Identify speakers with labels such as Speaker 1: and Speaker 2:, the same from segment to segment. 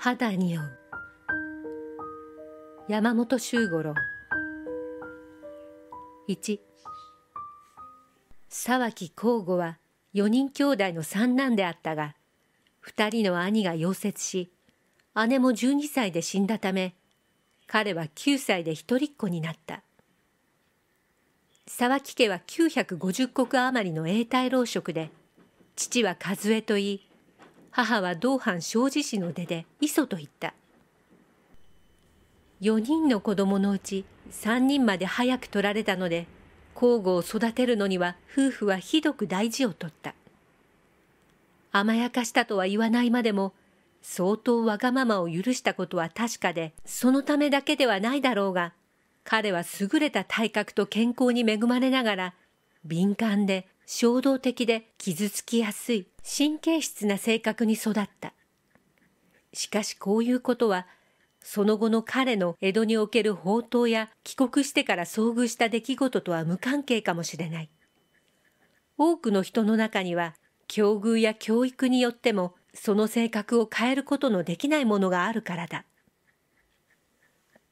Speaker 1: 肌に酔う山本周五郎1沢木孝吾は4人兄弟の三男であったが2人の兄が溶接し姉も12歳で死んだため彼は9歳で一人っ子になった沢木家は950石余りの永代老職で父は和江といい母は同藩庄司氏の出で磯と言った。4人の子供のうち3人まで早く取られたので、交互を育てるのには夫婦はひどく大事を取った。甘やかしたとは言わないまでも、相当わがままを許したことは確かで、そのためだけではないだろうが、彼は優れた体格と健康に恵まれながら、敏感で衝動的で傷つきやすい神経質な性格に育った。しかしこういうことは、その後の彼の江戸における宝刀や帰国してから遭遇した出来事とは無関係かもしれない。多くの人の中には、境遇や教育によってもその性格を変えることのできないものがあるからだ。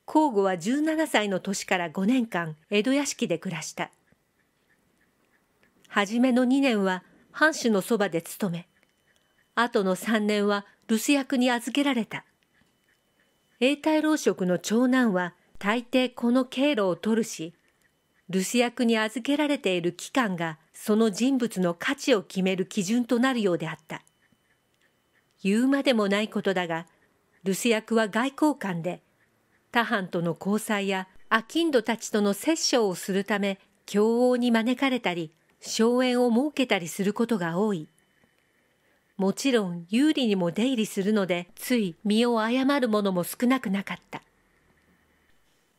Speaker 1: 交互は17歳の年から5年間江戸屋敷で暮らした。初めの2年は藩主のそばで勤め、後の3年は留守役に預けられた。永代老職の長男は大抵この経路を取るし、留守役に預けられている期間がその人物の価値を決める基準となるようであった。言うまでもないことだが、留守役は外交官で、他藩との交際や商人たちとの折衝をするため、競合に招かれたり、荘園を設けたりすることが多い。もちろん有利にも出入りするので、つい身を誤るものも少なくなかった。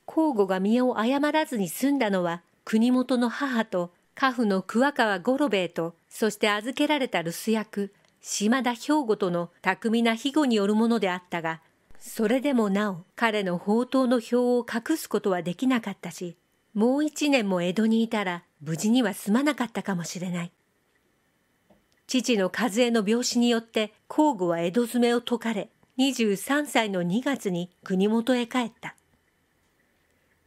Speaker 1: 皇后が身を誤らずに済んだのは、国元の母と、家父の桑川五郎兵衛と、そして預けられた留守役、島田兵庫との巧みな庇護によるものであったが、それでもなお彼の宝刀の表を隠すことはできなかったし、もう一年も江戸にいたら無事には済まなかったかもしれない。父の和江の病死によって皇后は江戸詰めを解かれ、23歳の2月に国元へ帰った。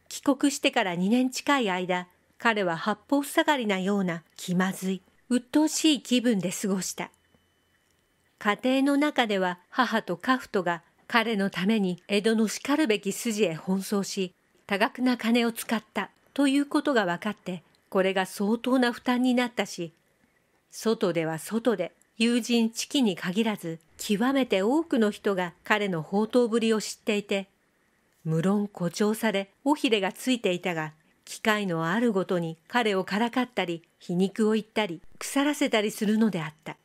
Speaker 1: 帰国してから2年近い間、彼は八方塞がりなような気まずい、鬱陶しい気分で過ごした。家庭の中では母と家父とが彼のために江戸のしかるべき筋へ奔走し、多額な金を使ったということが分かってこれが相当な負担になったし、外では外で、友人チキに限らず、極めて多くの人が彼の放蕩ぶりを知っていて、無論誇張され、尾ひれがついていたが、機会のあるごとに彼をからかったり、皮肉を言ったり、腐らせたりするのであった。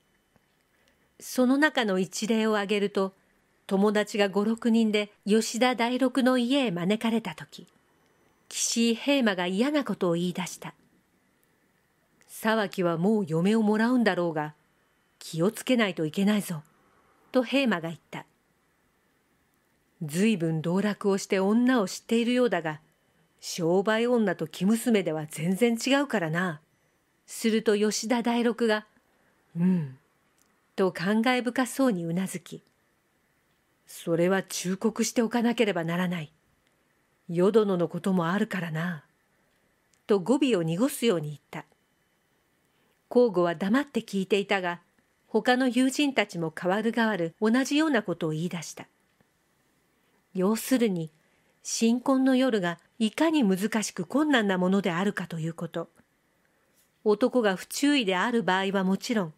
Speaker 1: その中の一例を挙げると、友達が五六人で吉田大六の家へ招かれた時、岸井平馬が嫌なことを言い出した。沢木はもう嫁をもらうんだろうが、気をつけないといけないぞ、と平馬が言った。随分道楽をして女を知っているようだが、商売女と生娘では全然違うからな。すると吉田大六が、うん、と感慨深そうにうなずき、それは忠告しておかなければならない。よどののこともあるからな。と語尾を濁すように言った。交互は黙って聞いていたが、他の友人たちも変わる変わる同じようなことを言い出した。要するに、新婚の夜がいかに難しく困難なものであるかということ。男が不注意である場合はもちろん、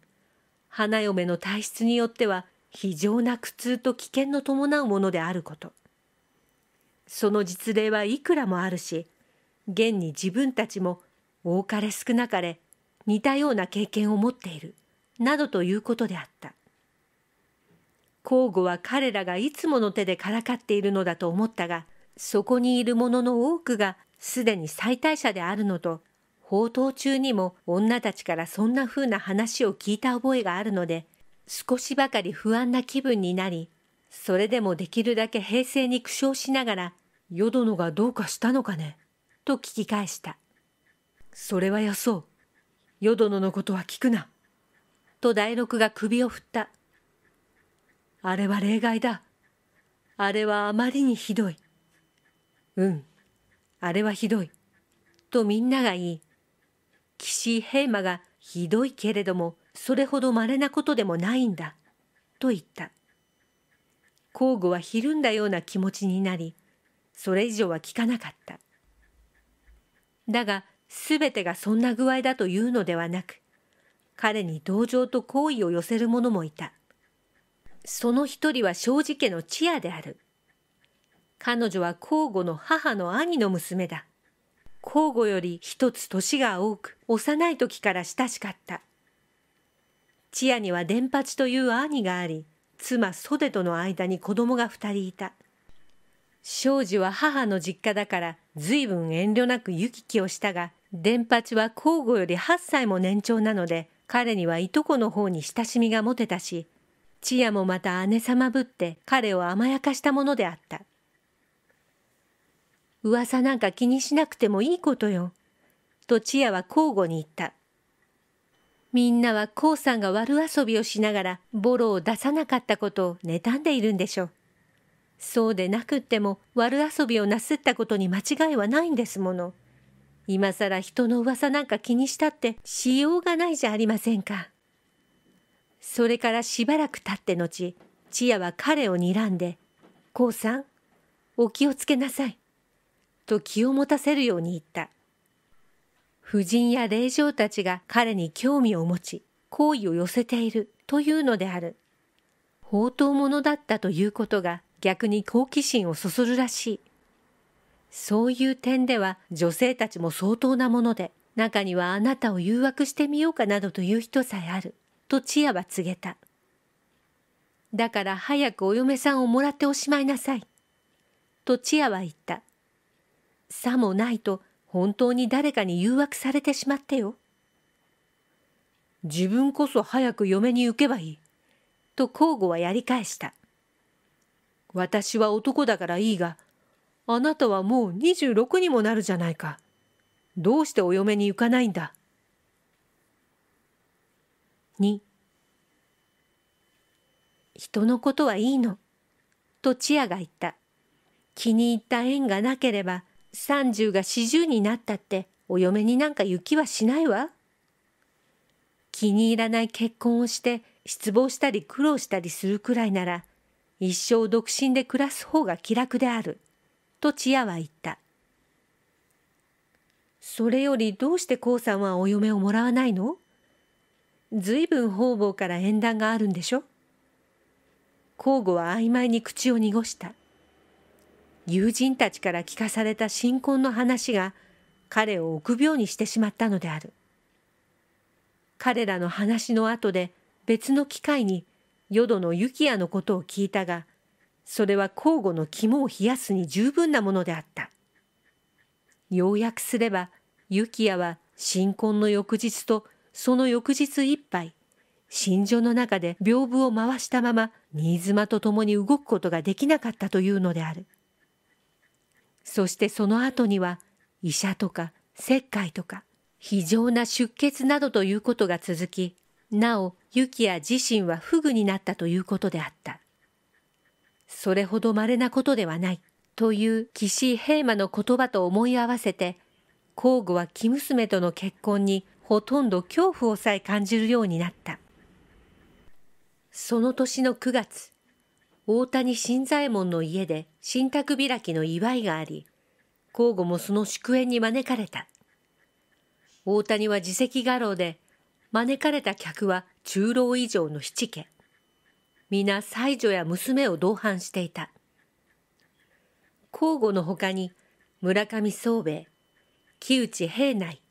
Speaker 1: 花嫁の体質によっては非常な苦痛と危険の伴うものであること。その実例はいくらもあるし、現に自分たちも多かれ少なかれ似たような経験を持っているなどということであった交互は彼らがいつもの手でからかっているのだと思ったがそこにいる者の多くがすでに再退者であるのと放蕩中にも女たちからそんな風な話を聞いた覚えがあるので少しばかり不安な気分になりそれでもできるだけ平静に苦笑しながら「よどのがどうかしたのかね?」と聞き返した「それはよそうよどのことは聞くな。と大六が首を振った。あれは例外だ。あれはあまりにひどい。うん、あれはひどい。とみんなが言い、岸平馬がひどいけれども、それほど稀なことでもないんだ。と言った。交互はひるんだような気持ちになり、それ以上は聞かなかった。だが、すべてがそんな具合だというのではなく、彼に同情と好意を寄せる者もいた。その一人は正直家のチアである。彼女は交互の母の兄の娘だ。交互より一つ年が多く、幼い時から親しかった。チアには伝八という兄があり、妻袖との間に子供が二人いた。庄司は母の実家だから随分遠慮なく行き来をしたが、伝八は交互より8歳も年長なので彼にはいとこの方に親しみが持てたし千夜もまた姉様ぶって彼を甘やかしたものであった噂なんか気にしなくてもいいことよと千夜は交互に言ったみんなはこうさんが悪遊びをしながらボロを出さなかったことを妬んでいるんでしょうそうでなくっても悪遊びをなすったことに間違いはないんですもの。今さら人の噂なんか気にしたってしようがないじゃありませんか。それからしばらくたって後、千夜は彼を睨んで、こうさん、お気をつけなさい。と気を持たせるように言った。婦人や霊嬢たちが彼に興味を持ち、好意を寄せているというのである。宝刀者だったということが逆に好奇心をそそるらしい。そういう点では女性たちも相当なもので、中にはあなたを誘惑してみようかなどという人さえある、とチアは告げた。だから早くお嫁さんをもらっておしまいなさい。とチアは言った。さもないと本当に誰かに誘惑されてしまってよ。自分こそ早く嫁に行けばいい。と交互はやり返した。私は男だからいいが、あなたはもう26にもなるじゃないか。どうしてお嫁に行かないんだ。2人のことはいいの。とチアが言った。気に入った縁がなければ30が40になったってお嫁になんか行きはしないわ。気に入らない結婚をして失望したり苦労したりするくらいなら一生独身で暮らす方が気楽である。とチアは言った。それよりどうして黄さんはお嫁をもらわないのずいぶん方々から縁談があるんでしょ交互は曖昧に口を濁した。友人たちから聞かされた新婚の話が彼を臆病にしてしまったのである。彼らの話の後で別の機会に淀の幸也のことを聞いたが、それは交互の肝を冷やすに十分なものであった。要約すれば、幸也は新婚の翌日とその翌日いっぱい、心所の中で屏風を回したまま新妻と共に動くことができなかったというのである。そしてその後には、医者とか石灰とか、非常な出血などということが続き、なお、幸也自身は不具になったということであった。それほど稀なことではない、という岸士平馬の言葉と思い合わせて、皇后は生娘との結婚にほとんど恐怖をさえ感じるようになった。その年の9月、大谷新左衛門の家で新宅開きの祝いがあり、皇后もその祝宴に招かれた。大谷は自責画廊で、招かれた客は中老以上の七家。皆妻女や娘を同伴していた。交互のほかに村上宗兵衛、木内平内、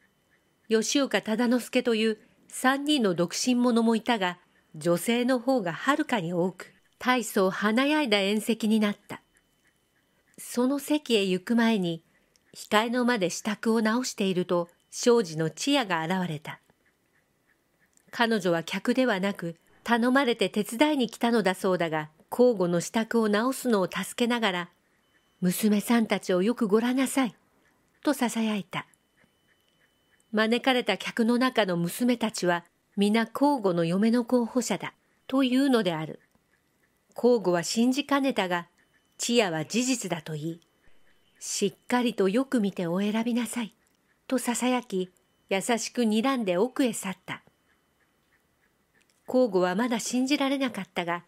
Speaker 1: 吉岡忠之助という三人の独身者もいたが、女性の方がはるかに多く、大層華やいだ宴席になった。その席へ行く前に、控えの間で支度を直していると、庄司の千夜が現れた。彼女は客ではなく、頼まれて手伝いに来たのだそうだが、交互の支度を直すのを助けながら、娘さんたちをよくごらなさい、と囁いた。招かれた客の中の娘たちは、皆交互の嫁の候補者だ、というのである。交互は信じかねたが、チ夜は事実だと言い、しっかりとよく見てお選びなさい、と囁き、優しく睨んで奥へ去った。交互はまだ信じられなかったが、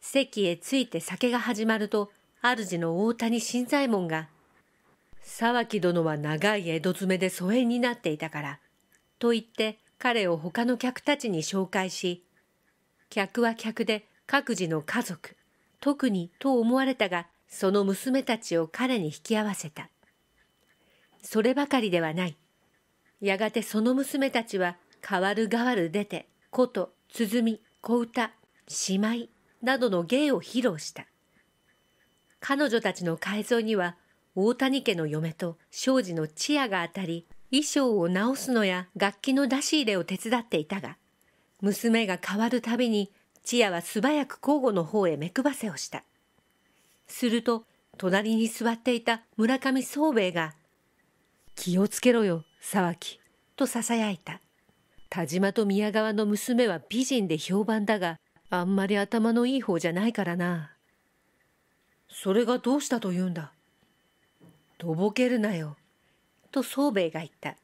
Speaker 1: 席へ着いて酒が始まると、主の大谷新左衛門が、沢木殿は長い江戸詰めで疎遠になっていたから、と言って彼を他の客たちに紹介し、客は客で各自の家族、特にと思われたが、その娘たちを彼に引き合わせた。そればかりではない。やがてその娘たちは変わる変わる出て、こと鼓、小歌、姉妹などの芸を披露した。彼女たちの改造には大谷家の嫁と庄司の千夜が当たり、衣装を直すのや楽器の出し入れを手伝っていたが、娘が変わるたびに千夜は素早く交互の方へ目配せをした。すると、隣に座っていた村上宗兵衛が、気をつけろよ、沢木、と囁いた。田島と宮川の娘は美人で評判だが、あんまり頭のいい方じゃないからな。それがどうしたと言うんだ。とぼけるなよ。と宗兵衛が言った。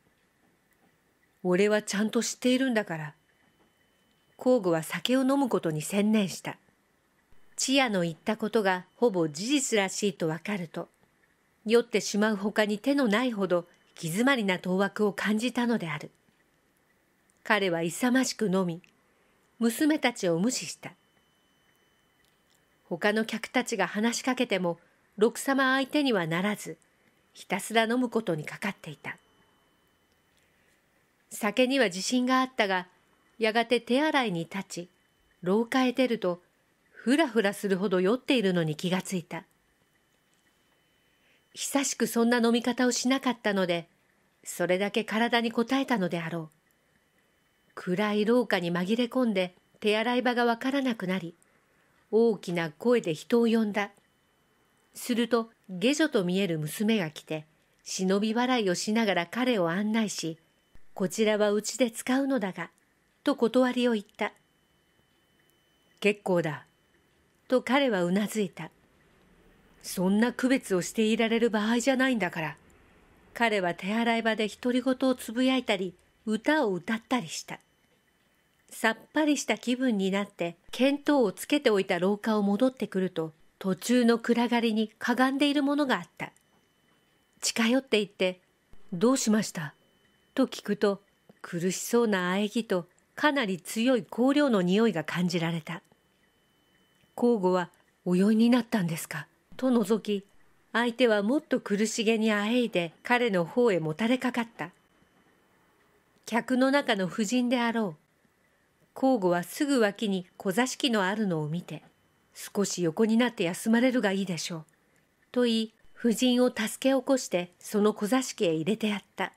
Speaker 1: 俺はちゃんと知っているんだから。工具は酒を飲むことに専念した。千夜の言ったことがほぼ事実らしいとわかると、酔ってしまう他に手のないほど、気詰まりな当惑を感じたのである。彼は勇ましく飲み娘たちを無視した他の客たちが話しかけてもろくさま相手にはならずひたすら飲むことにかかっていた酒には自信があったがやがて手洗いに立ち廊下へ出るとふらふらするほど酔っているのに気がついた久しくそんな飲み方をしなかったのでそれだけ体に応えたのであろう暗い廊下に紛れ込んで手洗い場がわからなくなり、大きな声で人を呼んだ。すると、下女と見える娘が来て、忍び笑いをしながら彼を案内し、こちらはうちで使うのだが、と断りを言った。結構だ、と彼はうなずいた。そんな区別をしていられる場合じゃないんだから。彼は手洗い場で独り言をつぶやいたり、歌を歌ったりした。さっぱりした気分になって見当をつけておいた廊下を戻ってくると途中の暗がりにかがんでいるものがあった近寄っていって「どうしました?」と聞くと苦しそうな喘ぎとかなり強い香料の匂いが感じられた交互は「お酔いになったんですか?」と覗き相手はもっと苦しげに喘いで彼の方へもたれかかった客の中の婦人であろう交互はすぐ脇に小座敷のあるのを見て、少し横になって休まれるがいいでしょう。と言い、夫人を助け起こしてその小座敷へ入れてやった。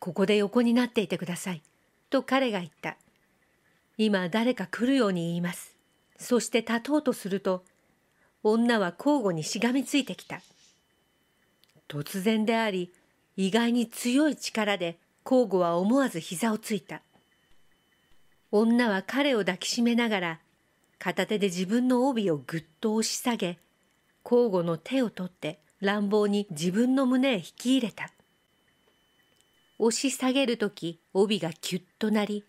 Speaker 1: ここで横になっていてください。と彼が言った。今誰か来るように言います。そして立とうとすると、女は交互にしがみついてきた。突然であり、意外に強い力で交互は思わず膝をついた。女は彼を抱きしめながら、片手で自分の帯をぐっと押し下げ、交互の手を取って乱暴に自分の胸へ引き入れた。押し下げるとき帯がキュッとなり、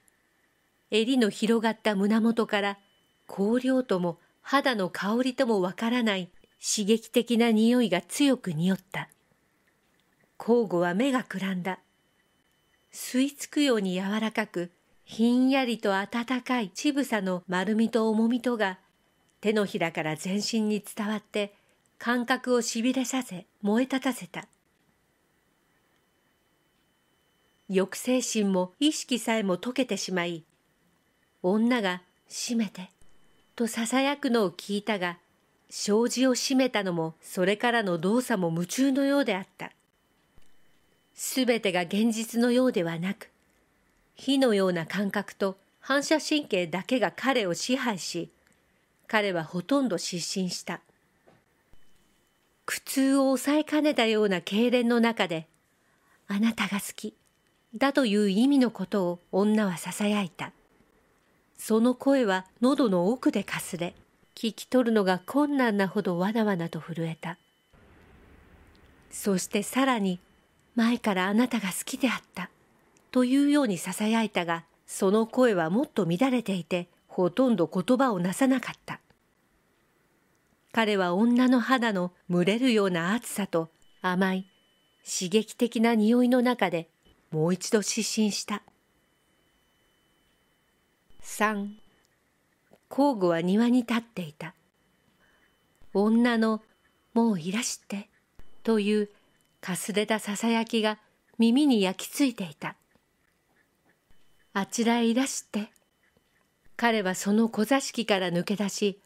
Speaker 1: 襟の広がった胸元から香料とも肌の香りともわからない刺激的な匂いが強く匂った。交互は目がくらんだ。吸い付くように柔らかくひんやりと温かい乳房の丸みと重みとが手のひらから全身に伝わって感覚をしびれさせ燃え立たせた抑制心も意識さえも溶けてしまい女が「閉めて」とささやくのを聞いたが障子を閉めたのもそれからの動作も夢中のようであったすべてが現実のようではなく火のような感覚と反射神経だけが彼を支配し、彼はほとんど失神した。苦痛を抑えかねたような痙攣の中で、あなたが好き、だという意味のことを女は囁いた。その声は喉の奥でかすれ、聞き取るのが困難なほどわなわなと震えた。そしてさらに、前からあなたが好きであった。というように囁いたが、その声はもっと乱れていて、ほとんど言葉をなさなかった。彼は女の肌の蒸れるような暑さと甘い、刺激的な匂いの中でもう一度失神した。3交互は庭に立っていた。女のもういらしてというかすれたささやきが耳に焼き付いていた。あちらへいらして彼はその小座敷から抜け出し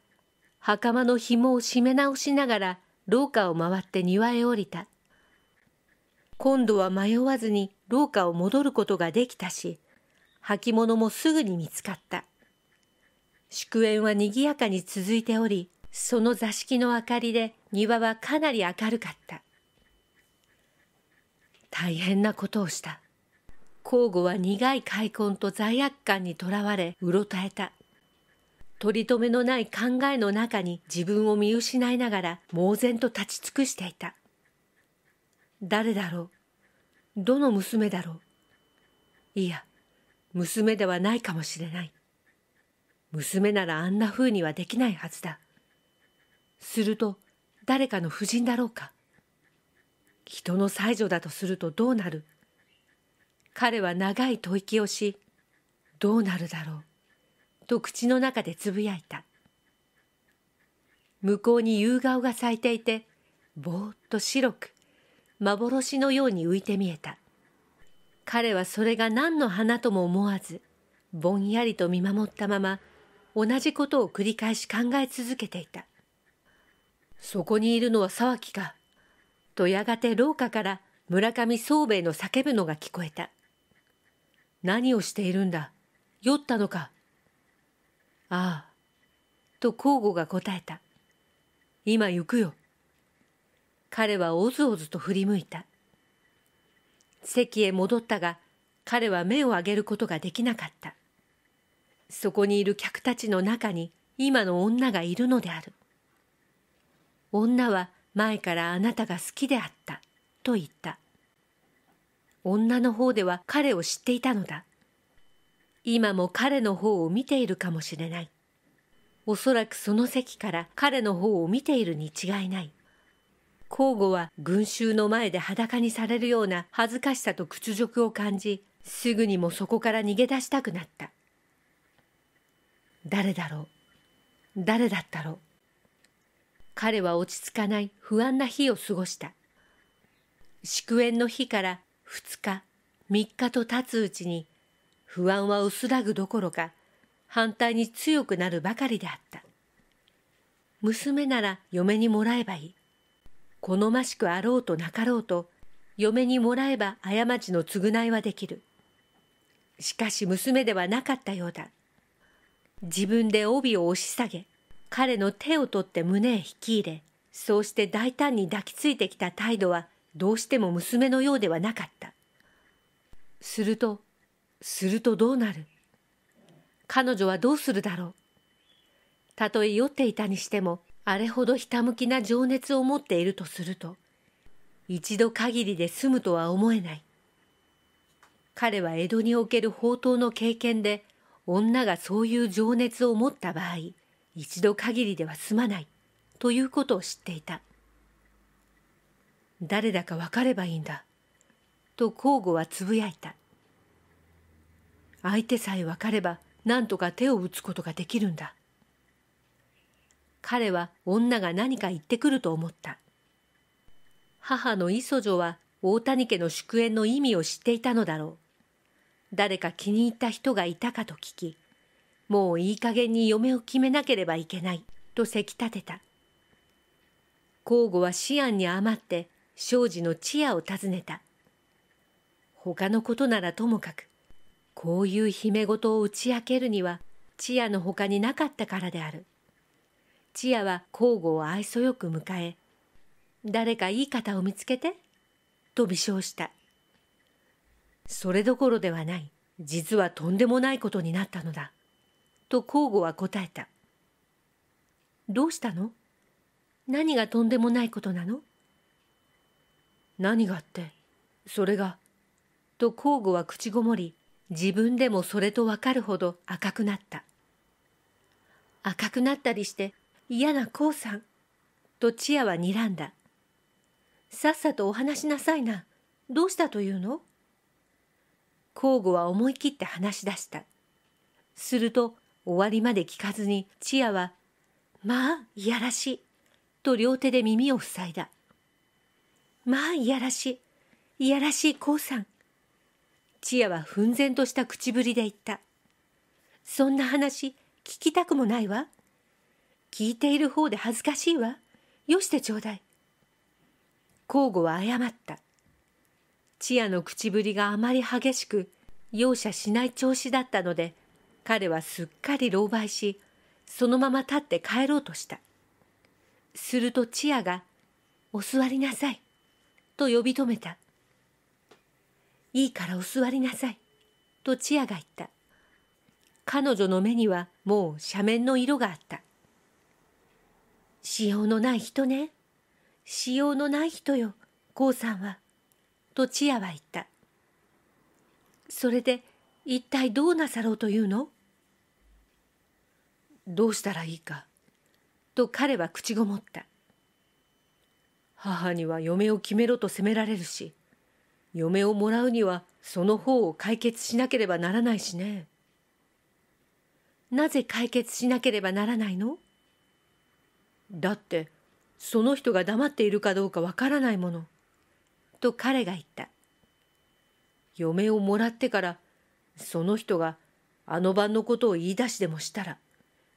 Speaker 1: 袴の紐を締め直しながら廊下を回って庭へ降りた今度は迷わずに廊下を戻ることができたし履物もすぐに見つかった祝宴は賑やかに続いておりその座敷の明かりで庭はかなり明るかった大変なことをした交互は苦い開墾と罪悪感にとらわれ、うろたえた。取り留めのない考えの中に自分を見失いながら、猛然と立ち尽くしていた。誰だろうどの娘だろういや、娘ではないかもしれない。娘ならあんな風にはできないはずだ。すると、誰かの夫人だろうか。人の妻女だとするとどうなる彼は長い吐息をし、どうなるだろう、と口の中でつぶやいた。向こうに夕顔が咲いていて、ぼーっと白く、幻のように浮いて見えた。彼はそれが何の花とも思わず、ぼんやりと見守ったまま、同じことを繰り返し考え続けていた。そこにいるのは沢木か。とやがて廊下から村上宗兵衛の叫ぶのが聞こえた。何をしているんだ酔ったのかああ。と交互が答えた。今行くよ。彼はおずおずと振り向いた。席へ戻ったが、彼は目を上げることができなかった。そこにいる客たちの中に今の女がいるのである。女は前からあなたが好きであった、と言った。女の方では彼を知っていたのだ。今も彼の方を見ているかもしれない。おそらくその席から彼の方を見ているに違いない。交互は群衆の前で裸にされるような恥ずかしさと屈辱を感じ、すぐにもそこから逃げ出したくなった。誰だろう誰だったろう彼は落ち着かない不安な日を過ごした。祝宴の日から2日、3日と経つうちに、不安は薄らぐどころか、反対に強くなるばかりであった。娘なら嫁にもらえばいい。好ましくあろうとなかろうと、嫁にもらえば過ちの償いはできる。しかし娘ではなかったようだ。自分で帯を押し下げ、彼の手を取って胸へ引き入れ、そうして大胆に抱きついてきた態度はどうしても娘のようではなかった。すると、するとどうなる彼女はどうするだろうたとえ酔っていたにしても、あれほどひたむきな情熱を持っているとすると、一度限りで済むとは思えない。彼は江戸における宝刀の経験で、女がそういう情熱を持った場合、一度限りでは済まない、ということを知っていた。誰だか分かればいいんだ。と交互はつぶやいた。相手さえ分かれば何とか手を打つことができるんだ。彼は女が何か言ってくると思った。母の磯女は大谷家の祝宴の意味を知っていたのだろう。誰か気に入った人がいたかと聞き、もういい加減に嫁を決めなければいけないとせき立てた。交互は思案に余って庄司の知恵を訪ねた。他のことならともかく、こういう姫事を打ち明けるには、チアの他になかったからである。チアは交互を愛想よく迎え、誰かいい方を見つけて、と微笑した。それどころではない。実はとんでもないことになったのだ。と交互は答えた。どうしたの何がとんでもないことなの何がって、それが。と交互は口ごもり、自分でもそれとわかるほど赤くなった。赤くなったりして嫌なこうさん。とチアは睨んだ。さっさとお話しなさいな。どうしたというの交互は思い切って話し出した。すると終わりまで聞かずにチアは、まあ、いやらしい。と両手で耳を塞いだ。まあいやらしいいやらしいこうさん千夜は奮然とした口ぶりで言ったそんな話聞きたくもないわ聞いている方で恥ずかしいわよしてちょうだい交互は謝ったチアの口ぶりがあまり激しく容赦しない調子だったので彼はすっかり狼狽しそのまま立って帰ろうとしたするとチアが「お座りなさいと呼び止めた。いいからお座りなさい、とチアが言った。彼女の目にはもう斜面の色があった。しようのない人ね。しようのない人よ、コウさんは。とチアは言った。それで一体どうなさろうというのどうしたらいいか。と彼は口ごもった。母には嫁を決めろと責められるし嫁をもらうにはその方を解決しなければならないしねなぜ解決しなければならないのだってその人が黙っているかどうかわからないものと彼が言った嫁をもらってからその人があの晩のことを言い出しでもしたら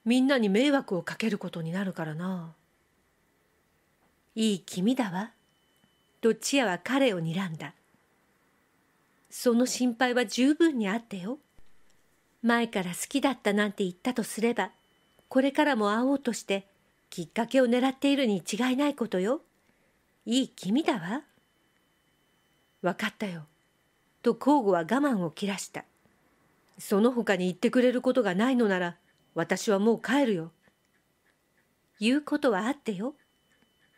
Speaker 1: みんなに迷惑をかけることになるからな。いい気味だわ。とチアは彼を睨んだ。その心配は十分にあってよ。前から好きだったなんて言ったとすれば、これからも会おうとして、きっかけを狙っているに違いないことよ。いい気味だわ。分かったよ。と交互は我慢を切らした。その他に言ってくれることがないのなら、私はもう帰るよ。言うことはあってよ。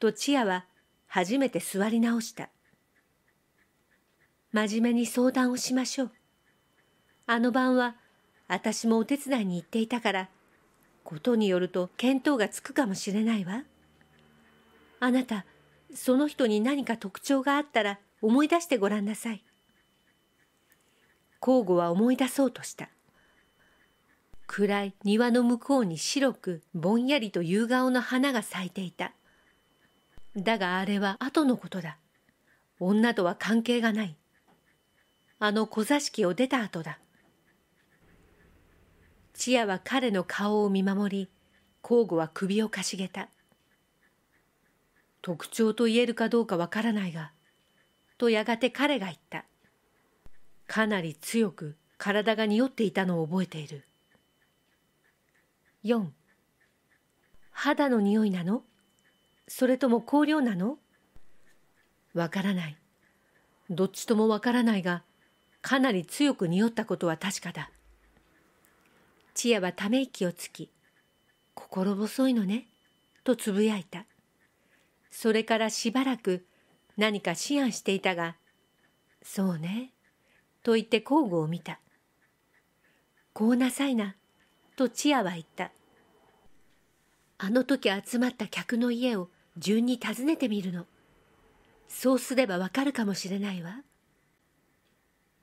Speaker 1: とチアは初めて座り直した。真面目に相談をしましょう。あの晩は私もお手伝いに行っていたから、ことによると見当がつくかもしれないわ。あなた、その人に何か特徴があったら思い出してごらんなさい。交互は思い出そうとした。暗い庭の向こうに白くぼんやりと夕顔の花が咲いていた。だがあれは後のことだ。女とは関係がない。あの小座敷を出た後だ。チアは彼の顔を見守り、交互は首をかしげた。特徴と言えるかどうかわからないが、とやがて彼が言った。かなり強く体が匂っていたのを覚えている。4肌の匂いなのそれとも香料なのわからない。どっちともわからないが、かなり強く匂ったことは確かだ。千恵はため息をつき、心細いのね、とつぶやいた。それからしばらく何か思案していたが、そうね、と言って交互を見た。こうなさいな、とチアは言った。あの時集まった客の家を順に尋ねてみるの。そうすればわかるかもしれないわ。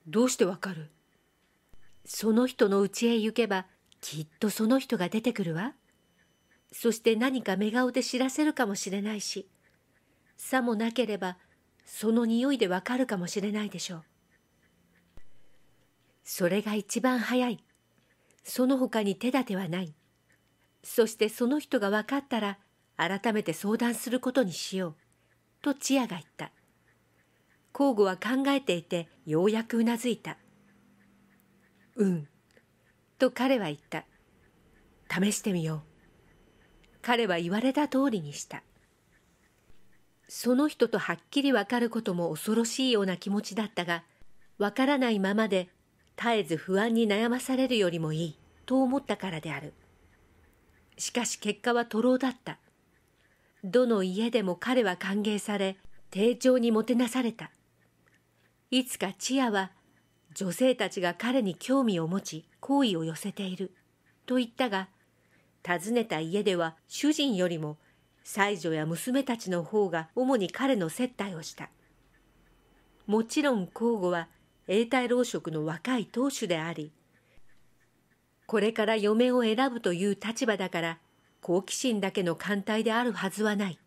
Speaker 1: どうしてわかるその人の家へ行けばきっとその人が出てくるわ。そして何か目顔で知らせるかもしれないし、さもなければその匂いでわかるかもしれないでしょう。それが一番早い。その他に手立てはない。そしてその人が分かったら改めて相談することにしよう、とチアが言った。交互は考えていて、ようやくうなずいた。うん、と彼は言った。試してみよう。彼は言われた通りにした。その人とはっきりわかることも恐ろしいような気持ちだったが、わからないままで絶えず不安に悩まされるよりもいいと思ったからである。しかし結果は徒労だった。どの家でも彼は歓迎され丁重にもてなされたいつかチアは女性たちが彼に興味を持ち好意を寄せていると言ったが訪ねた家では主人よりも妻女や娘たちの方が主に彼の接待をしたもちろん皇后は永代老職の若い当主でありこれから嫁を選ぶという立場だから好奇心だけの艦隊であるはずはない。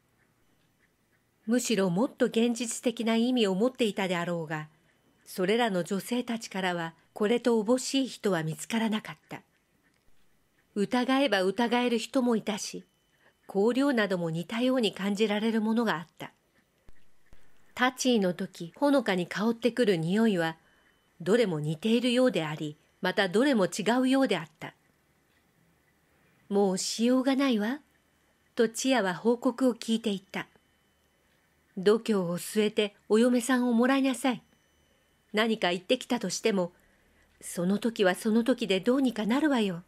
Speaker 1: むしろもっと現実的な意味を持っていたであろうが、それらの女性たちからはこれとおぼしい人は見つからなかった。疑えば疑える人もいたし、香料なども似たように感じられるものがあった。タチーの時、ほのかに香ってくる匂いは、どれも似ているようであり、またどれも違うようであった。もうしようがないわ。とチアは報告を聞いていった。度胸を据えてお嫁さんをもらいなさい。何か言ってきたとしても、その時はその時でどうにかなるわよ。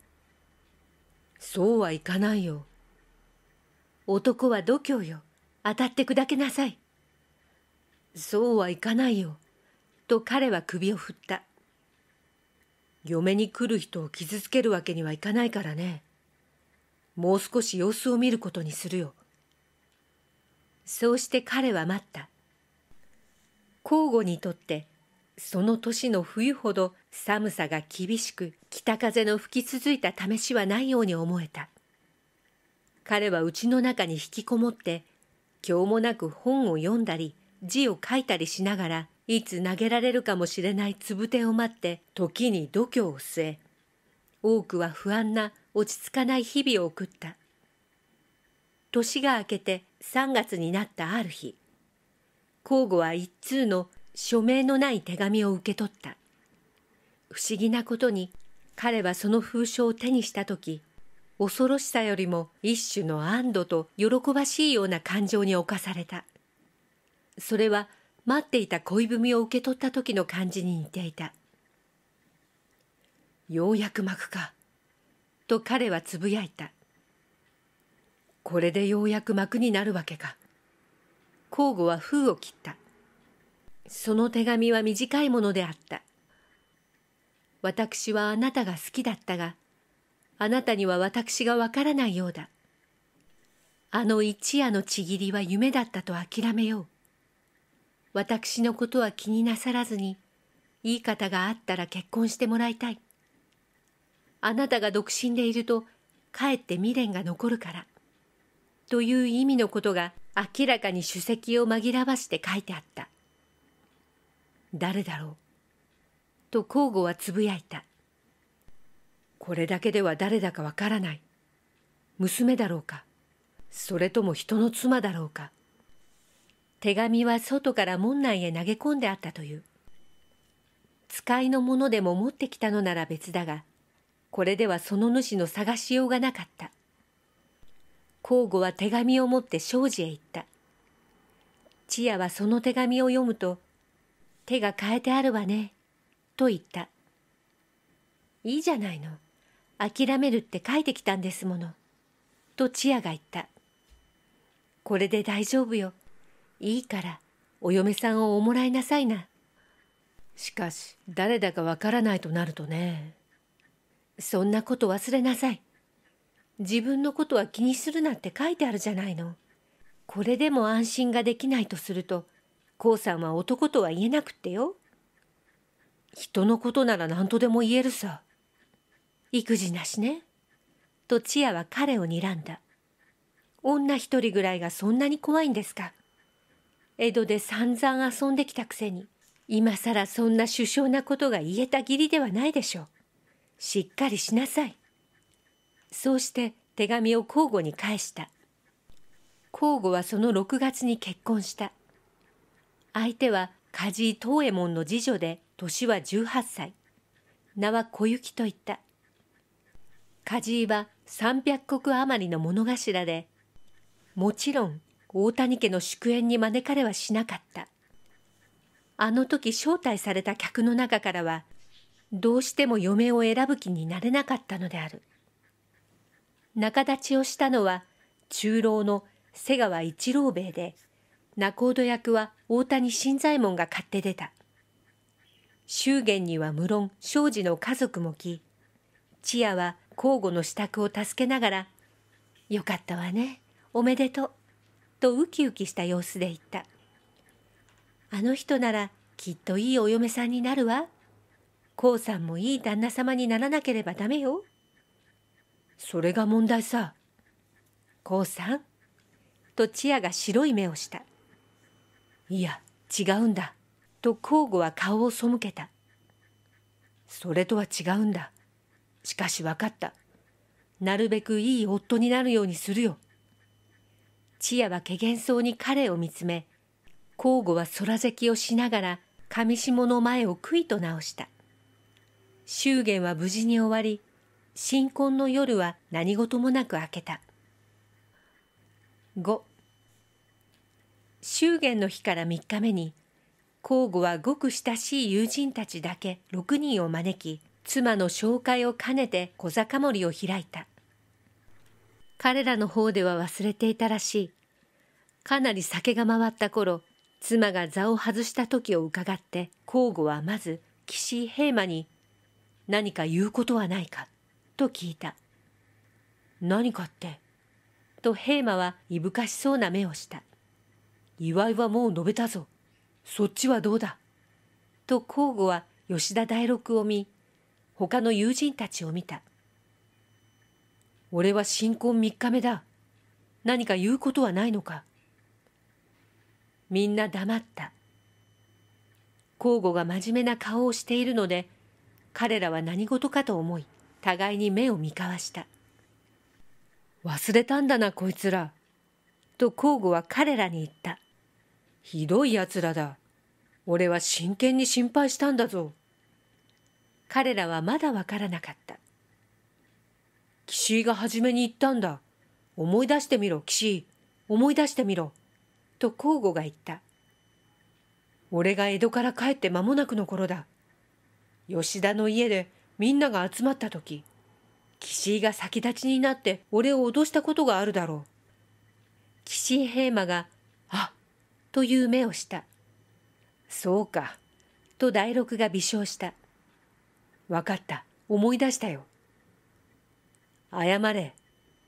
Speaker 1: そうはいかないよ。男は度胸よ。当たって砕けなさい。そうはいかないよ。と彼は首を振った。嫁に来る人を傷つけるわけにはいかないからね。もう少し様子を見ることにするよ。そうして彼は待った。交互にとって、その年の冬ほど寒さが厳しく、北風の吹き続いた試しはないように思えた。彼は家の中に引きこもって、今日もなく本を読んだり、字を書いたりしながら、いつ投げられるかもしれないつぶてを待って、時に度胸を据え、多くは不安な落ち着かない日々を送った年が明けて3月になったある日交互は一通の署名のない手紙を受け取った不思議なことに彼はその封書を手にした時恐ろしさよりも一種の安堵と喜ばしいような感情に侵されたそれは待っていた恋文を受け取った時の感じに似ていたようやく幕くかと彼はつぶやいた。これでようやく幕になるわけか。交互は封を切った。その手紙は短いものであった。私はあなたが好きだったが、あなたには私がわからないようだ。あの一夜のちぎりは夢だったと諦めよう。私のことは気になさらずに、いい方があったら結婚してもらいたい。あなたが独身でいると、かえって未練が残るから。という意味のことが明らかに主席を紛らわして書いてあった。誰だろうと交互はつぶやいた。これだけでは誰だかわからない。娘だろうか。それとも人の妻だろうか。手紙は外から門内へ投げ込んであったという。使いのものでも持ってきたのなら別だが、これではその主の探しようがなかった。皇互は手紙を持って庄司へ行った。千夜はその手紙を読むと、手が変えてあるわね、と言った。いいじゃないの。諦めるって書いてきたんですもの。と千夜が言った。これで大丈夫よ。いいから、お嫁さんをおもらいなさいな。しかし、誰だかわからないとなるとね。そんなこと忘れなさい。自分のことは気にするなって書いてあるじゃないの。これでも安心ができないとすると、こうさんは男とは言えなくってよ。人のことなら何とでも言えるさ。育児なしね。とチアは彼を睨んだ。女一人ぐらいがそんなに怖いんですか。江戸で散々遊んできたくせに、今更そんな殊勝なことが言えた義理ではないでしょう。しっかりしなさい。そうして手紙を交互に返した。交互はその6月に結婚した。相手は梶井藤右衛門の次女で年は18歳。名は小雪と言った。梶井は300国余りの物頭で、もちろん大谷家の祝宴に招かれはしなかった。あの時招待された客の中からは、どうしても嫁を選ぶ気になれなかったのである。仲立ちをしたのは中老の瀬川一郎兵衛で、仲人役は大谷新左衛門が買って出た。祝言には無論庄司の家族も来、千夜は交互の支度を助けながら、よかったわね、おめでとう、とウキウキした様子で言った。あの人ならきっといいお嫁さんになるわ、こうさんもいい旦那様にならなければダメよ。それが問題さ。こうさん。とチアが白い目をした。いや、違うんだ。と交互は顔を背けた。それとは違うんだ。しかし分かった。なるべくいい夫になるようにするよ。チアはけげんそうに彼を見つめ、交互は空咳をしながら、紙下の前をいと直した。祝言は無事に終わり、新婚の夜は何事もなく明けた。5祝言の日から3日目に、皇后はごく親しい友人たちだけ6人を招き、妻の紹介を兼ねて小坂森を開いた。彼らの方では忘れていたらしい。かなり酒が回った頃、妻が座を外した時を伺って、皇后はまず岸平馬に何か言うことはないかと聞いた。何かって。と平馬はいぶかしそうな目をした。祝いはもう述べたぞ。そっちはどうだ。と交互は吉田大六を見、他の友人たちを見た。俺は新婚3日目だ。何か言うことはないのか。みんな黙った。交互が真面目な顔をしているので、彼らは何事かと思い互いに目を見交わした忘れたんだなこいつらと交互は彼らに言ったひどいやつらだ俺は真剣に心配したんだぞ彼らはまだわからなかった岸井が初めに言ったんだ思い出してみろ岸井思い出してみろと交互が言った俺が江戸から帰って間もなくの頃だ吉田の家でみんなが集まった時岸井が先立ちになって俺を脅したことがあるだろう岸井平馬が「あっ」という目をした「そうか」と第六が微笑した「分かった思い出したよ」「謝れ」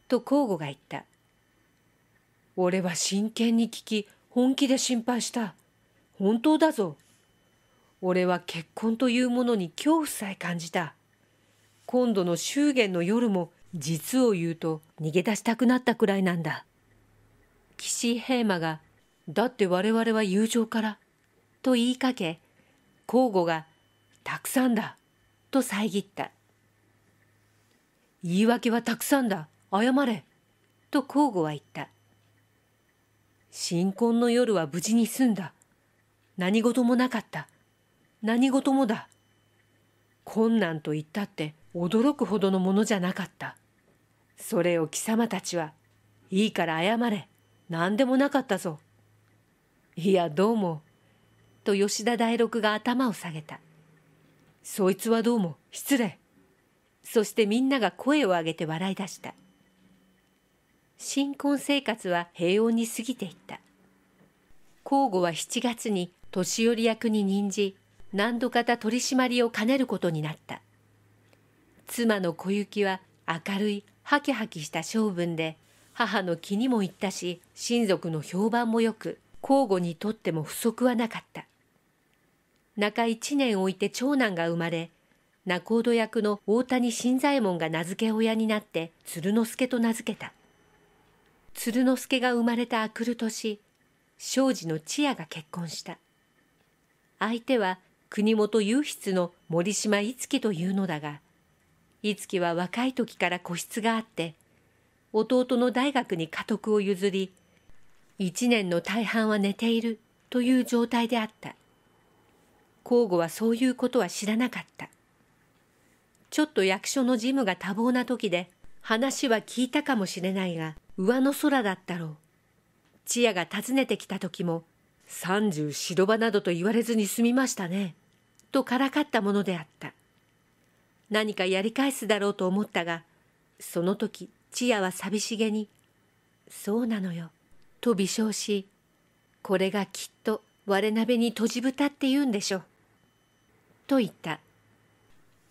Speaker 1: と交互が言った俺は真剣に聞き本気で心配した本当だぞ俺は結婚というものに恐怖さえ感じた。今度の祝言の夜も実を言うと逃げ出したくなったくらいなんだ。岸平馬が、だって我々は友情から、と言いかけ、交互が、たくさんだ、と遮った。言い訳はたくさんだ、謝れ、と交互は言った。新婚の夜は無事に済んだ。何事もなかった。何事もだ困難と言ったって驚くほどのものじゃなかったそれを貴様たちはいいから謝れ何でもなかったぞいやどうもと吉田大六が頭を下げたそいつはどうも失礼そしてみんなが声を上げて笑い出した新婚生活は平穏に過ぎていった交互は7月に年寄り役に任じ何度かた取り締まりを兼ねることになった。妻の小雪は明るい、ハキハキした性分で、母の気にも言ったし、親族の評判も良く、交互にとっても不足はなかった。中1年置いて長男が生まれ、仲人役の大谷新左衛門が名付け親になって鶴之助と名付けた。鶴之助が生まれたあくる年、庄司の千夜が結婚した。相手は国元雄筆の森島いつきというのだが、いつきは若い時から個室があって、弟の大学に家督を譲り、一年の大半は寝ているという状態であった。皇后はそういうことは知らなかった。ちょっと役所の事務が多忙な時で、話は聞いたかもしれないが、上の空だったろう。千夜が訪ねてきた時も、三十四度場などと言われずに済みましたね。とからかったものであった。何かやり返すだろうと思ったが、その時、千夜は寂しげに、そうなのよ、と微笑し、これがきっと割れ鍋にとじぶたって言うんでしょう。と言った。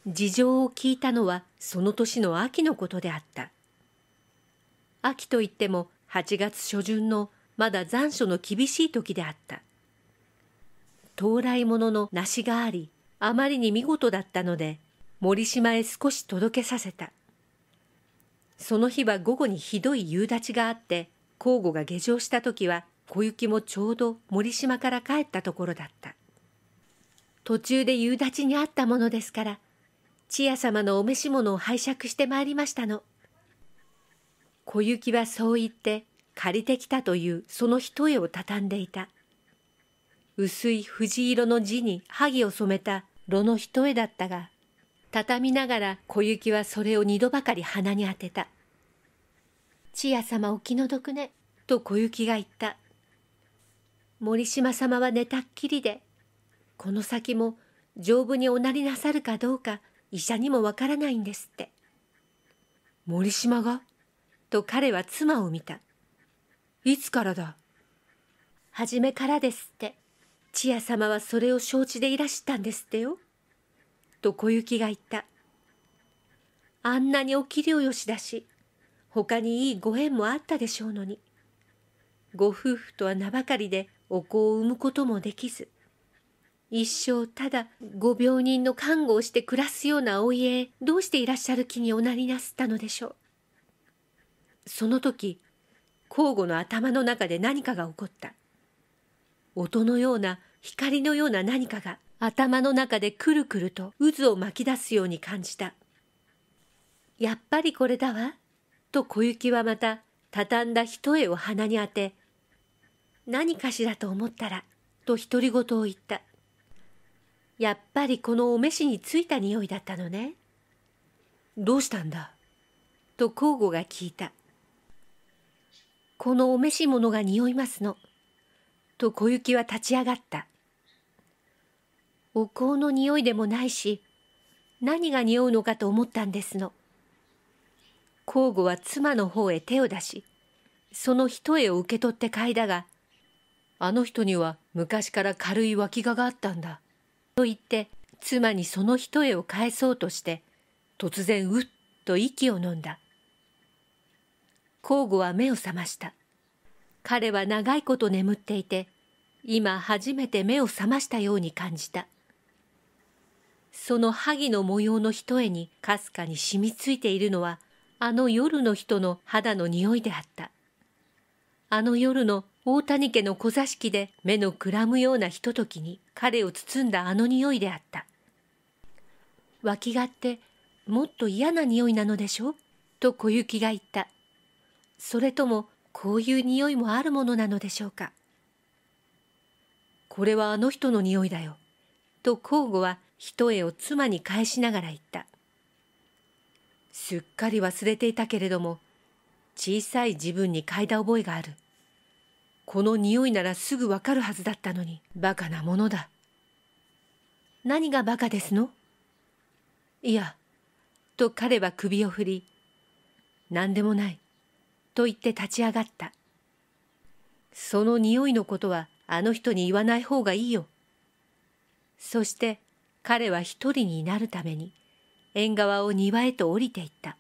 Speaker 1: 事情を聞いたのはその年の秋のことであった。秋といっても8月初旬のまだ残暑の厳しい時であった。到来物の梨があり、あまりに見事だったので、森島へ少し届けさせた。その日は午後にひどい夕立があって、交互が下城した時は、小雪もちょうど森島から帰ったところだった。途中で夕立にあったものですから、千夜様のお召し物を拝借してまいりましたの。小雪はそう言って、借りてきたというその一重を畳んでいた。薄い藤色の字に萩を染めた炉の一重だったが、畳みながら小雪はそれを二度ばかり鼻に当てた。千夜様お気の毒ね、と小雪が言った。森島様は寝たっきりで、この先も丈夫におなりなさるかどうか医者にもわからないんですって。森島がと彼は妻を見た。いつからだ初めからですって。千夜様はそれを承知でいらしたんですってよ。と小雪が言った。あんなにお器量よしだし、他にいいご縁もあったでしょうのに。ご夫婦とは名ばかりでお子を産むこともできず、一生ただご病人の看護をして暮らすようなお家へどうしていらっしゃる気におなりなすったのでしょう。その時、交互の頭の中で何かが起こった。音のような光のような何かが頭の中でくるくると渦を巻き出すように感じた。やっぱりこれだわ。と小雪はまた畳んだ一重を鼻に当て、何かしらと思ったら、と独り言を言った。やっぱりこのお飯についた匂いだったのね。どうしたんだと交互が聞いた。このお召し物が匂いますの。と小雪は立ち上がった。お香の匂いでもないし、何が匂うのかと思ったんですの。皇互は妻の方へ手を出し、その一重を受け取って嗅いだが、あの人には昔から軽い脇ががあったんだ。と言って、妻にその一重を返そうとして、突然うっと息を飲んだ。交互は目を覚ました。彼は長いこと眠っていて、今初めて目を覚ましたように感じた。その萩の模様の一重にかすかに染みついているのは、あの夜の人の肌の匂いであった。あの夜の大谷家の小座敷で目のくらむようなひとときに彼を包んだあの匂いであった。脇がってもっと嫌な匂いなのでしょと小雪が言った。それともこういう匂いもあるものなのでしょうか。これはあの人の匂いだよ。と交互は一重を妻に返しながら言った。すっかり忘れていたけれども、小さい自分に嗅いだ覚えがある。この匂いならすぐわかるはずだったのに、バカなものだ。何がバカですのいや、と彼は首を振り、何でもない。と言って立ち上がった。その匂いのことはあの人に言わない方がいいよ。そして彼は一人になるために縁側を庭へと降りていった。